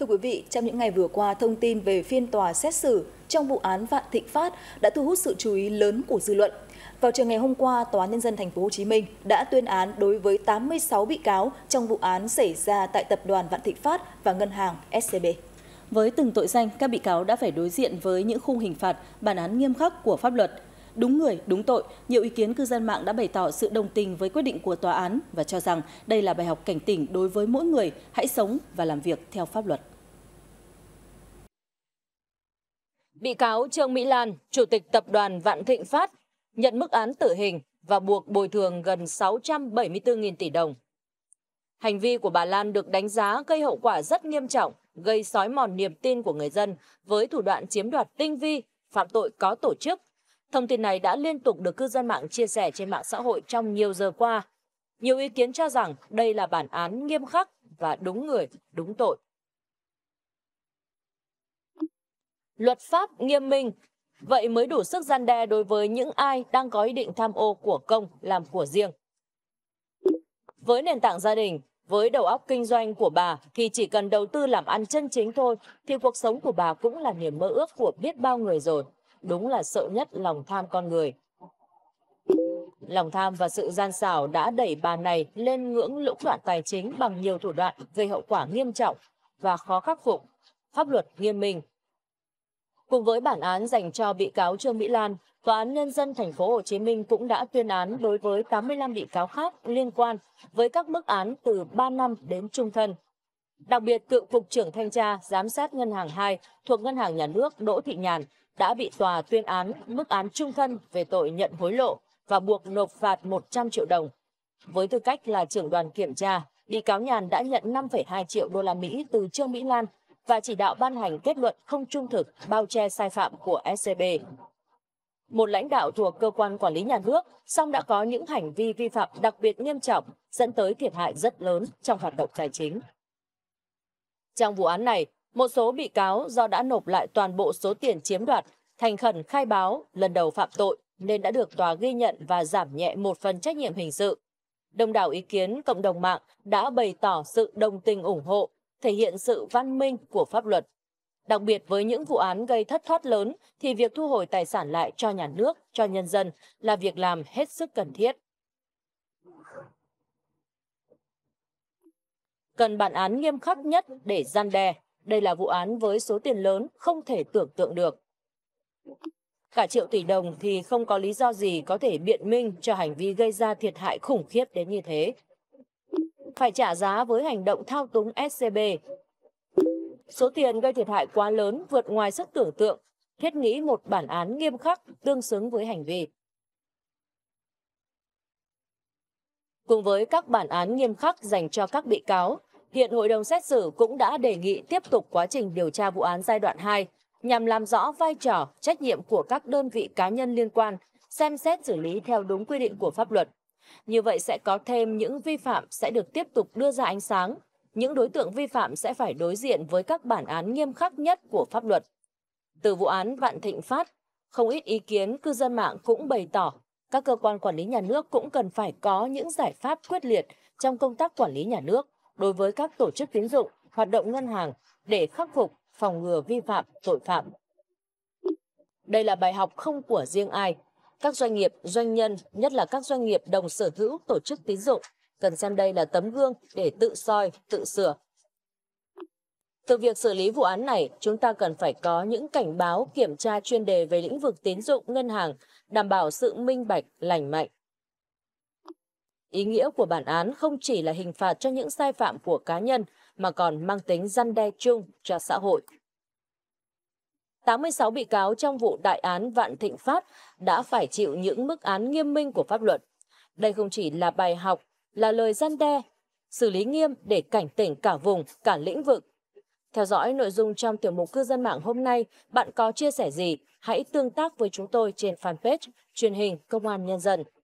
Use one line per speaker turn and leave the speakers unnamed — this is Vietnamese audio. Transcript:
Thưa quý vị, trong những ngày vừa qua, thông tin về phiên tòa xét xử trong vụ án Vạn Thịnh Phát đã thu hút sự chú ý lớn của dư luận. Vào chiều ngày hôm qua, Tòa Nhân dân Thành phố Hồ Chí Minh đã tuyên án đối với 86 bị cáo trong vụ án xảy ra tại Tập đoàn Vạn Thịnh Phát và Ngân hàng SCB. Với từng tội danh, các bị cáo đã phải đối diện với những khung hình phạt, bản án nghiêm khắc của pháp luật đúng người, đúng tội, nhiều ý kiến cư dân mạng đã bày tỏ sự đồng tình với quyết định của tòa án và cho rằng đây là bài học cảnh tỉnh đối với mỗi người, hãy sống và làm việc theo pháp luật. Bị cáo Trương Mỹ Lan, Chủ tịch Tập đoàn Vạn Thịnh Phát, nhận mức án tử hình và buộc bồi thường gần 674.000 tỷ đồng. Hành vi của bà Lan được đánh giá gây hậu quả rất nghiêm trọng, gây sói mòn niềm tin của người dân với thủ đoạn chiếm đoạt tinh vi, phạm tội có tổ chức, Thông tin này đã liên tục được cư dân mạng chia sẻ trên mạng xã hội trong nhiều giờ qua. Nhiều ý kiến cho rằng đây là bản án nghiêm khắc và đúng người, đúng tội. Luật pháp nghiêm minh, vậy mới đủ sức gian đe đối với những ai đang có ý định tham ô của công làm của riêng. Với nền tảng gia đình, với đầu óc kinh doanh của bà thì chỉ cần đầu tư làm ăn chân chính thôi thì cuộc sống của bà cũng là niềm mơ ước của biết bao người rồi đúng là sợ nhất lòng tham con người. Lòng tham và sự gian xảo đã đẩy bà này lên ngưỡng lũng đoạn tài chính bằng nhiều thủ đoạn gây hậu quả nghiêm trọng và khó khắc phục, pháp luật nghiêm minh. Cùng với bản án dành cho bị cáo Trương Mỹ Lan, Tòa án Nhân dân Thành phố Hồ Chí Minh cũng đã tuyên án đối với 85 bị cáo khác liên quan với các mức án từ 3 năm đến trung thân đặc biệt cựu cục trưởng thanh tra giám sát ngân hàng hai thuộc ngân hàng nhà nước đỗ thị nhàn đã bị tòa tuyên án mức án trung thân về tội nhận hối lộ và buộc nộp phạt 100 triệu đồng. Với tư cách là trưởng đoàn kiểm tra, bị cáo Nhàn đã nhận 5,2 triệu đô la Mỹ từ Trương Mỹ Lan và chỉ đạo ban hành kết luận không trung thực bao che sai phạm của SCB. Một lãnh đạo thuộc cơ quan quản lý nhà nước song đã có những hành vi vi phạm đặc biệt nghiêm trọng dẫn tới thiệt hại rất lớn trong hoạt động tài chính trong vụ án này một số bị cáo do đã nộp lại toàn bộ số tiền chiếm đoạt thành khẩn khai báo lần đầu phạm tội nên đã được tòa ghi nhận và giảm nhẹ một phần trách nhiệm hình sự đông đảo ý kiến cộng đồng mạng đã bày tỏ sự đồng tình ủng hộ thể hiện sự văn minh của pháp luật Đặc biệt với những vụ án gây thất thoát lớn thì việc thu hồi tài sản lại cho nhà nước, cho nhân dân là việc làm hết sức cần thiết. cần bản án nghiêm khắc nhất để gian đe. Đây là vụ án với số tiền lớn không thể tưởng tượng được. Cả triệu tỷ đồng thì không có lý do gì có thể biện minh cho hành vi gây ra thiệt hại khủng khiếp đến như thế. Phải trả giá với hành động thao túng SCB. Số tiền gây thiệt hại quá lớn vượt ngoài sức tưởng tượng, thiết nghĩ một bản án nghiêm khắc tương xứng với hành vi. Cùng với các bản án nghiêm khắc dành cho các bị cáo, hiện hội đồng xét xử cũng đã đề nghị tiếp tục quá trình điều tra vụ án giai đoạn hai nhằm làm rõ vai trò trách nhiệm của các đơn vị cá nhân liên quan xem xét xử lý theo đúng quy định của pháp luật như vậy sẽ có thêm những vi phạm sẽ được tiếp tục đưa ra ánh sáng những đối tượng vi phạm sẽ phải đối diện với các bản án nghiêm khắc nhất của pháp luật từ vụ án vạn thịnh phát không ít ý kiến cư dân mạng cũng bày tỏ các cơ quan quản lý nhà nước cũng cần phải có những giải pháp quyết liệt trong công tác quản lý nhà nước đối với các tổ chức tín dụng, hoạt động ngân hàng để khắc phục, phòng ngừa vi phạm, tội phạm. Đây là bài học không của riêng ai. Các doanh nghiệp, doanh nhân, nhất là các doanh nghiệp đồng sở hữu tổ chức tín dụng, cần xem đây là tấm gương để tự soi, tự sửa. Từ việc xử lý vụ án này, chúng ta cần phải có những cảnh báo kiểm tra chuyên đề về lĩnh vực tín dụng ngân hàng, đảm bảo sự minh bạch, lành mạnh. Ý nghĩa của bản án không chỉ là hình phạt cho những sai phạm của cá nhân mà còn mang tính răn đe chung cho xã hội. 86 bị cáo trong vụ đại án Vạn Thịnh Phát đã phải chịu những mức án nghiêm minh của pháp luật. Đây không chỉ là bài học, là lời gian đe, xử lý nghiêm để cảnh tỉnh cả vùng, cả lĩnh vực. Theo dõi nội dung trong tiểu mục cư dân mạng hôm nay, bạn có chia sẻ gì? Hãy tương tác với chúng tôi trên fanpage truyền hình Công an Nhân dân.